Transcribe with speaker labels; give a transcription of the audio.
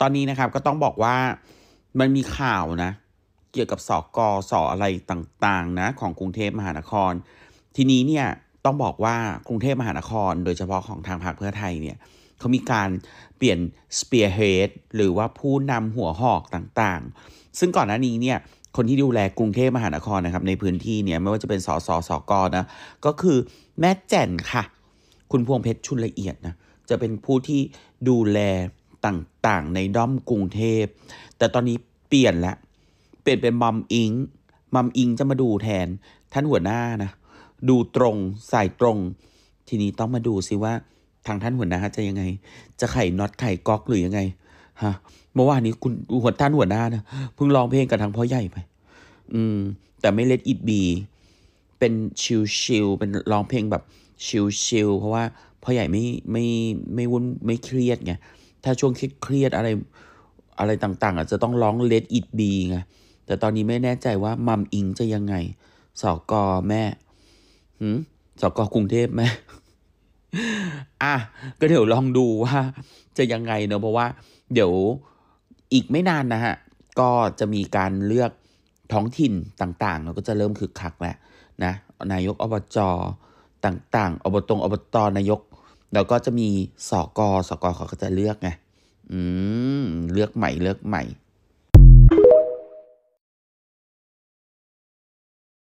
Speaker 1: ตอนนี้นะครับก็ต้องบอกว่ามันมีข่าวนะ เกี่ยวกับสอกอสออะไรต่างๆนะของกรุงเทพมหานคร ทีนี้เนี่ยต้องบอกว่ากรุงเทพมหานคร โดยเฉพาะของทางพรรคเพื่อไทยเนี่ยเขามีการเปลี่ยน spearhead หรือว่าผู้นำหัวหอกต่างๆ ซึ่งก่อนหน้านี้เนี่ยคนที่ดูแลกรุงเทพมหานครนะครับในพื้นที่เนี่ยไม่ว่าจะเป็นสสสกนะก็คือแม่แจ่นค่ะคุณพวงเพชรชุนละเอียดนะจะเป็นผู้ที่ดูแลต่าง ๆ ในด้อมกรุงเทพ แต่ตอนนี้เปลี่ยนละ เปลี่ยนเป็นมัมอิงมัมอิงจะมาดูแทนท่านหัวหน้านะ ดูตรงสายตรง ทีนี้ต้องมาดูซิว่าทางท่านหัวหน้าจะยังไง จะไข่น็อตไข่ก๊อกหรือยังไง ฮะ เมื่อวานนี้คุณหัวท่านหัวหน้านะ เพิ่งร้องเพลงกับทางพ่อใหญ่ไป อืม แต่ไม่เล็ดอิดบี เป็นชิลชิลเป็นร้องเพลงแบบชิลชิลเพราะว่าพ่อใหญ่ไม่ไม่ไม่วุ่นไม่เครียดไงถ้าช่วงเครียดอะไรอะไรต่าง ๆอาจจะต้องร้อง let it be ไงแต่ตอนนี้ไม่แน่ใจว่า มัมอิงจะยังไงสอกอแม่หืมสอกอกรุงเทพแม่อ่ะก็เดี๋ยวลองดูว่าจะยังไงเนอะเพราะว่าเดี๋ยวอีกไม่นานนะฮะ ก็จะมีการเลือกท้องถิ่นต่างๆเราก็จะเริ่มคึกคักแหละนะนายกอบจต่างๆ อบตงอบตนายกแล้วก็จะมีสอกอสอกอเขาก็จะเลือกไงอืมเลือกใหม่เลือกใหม่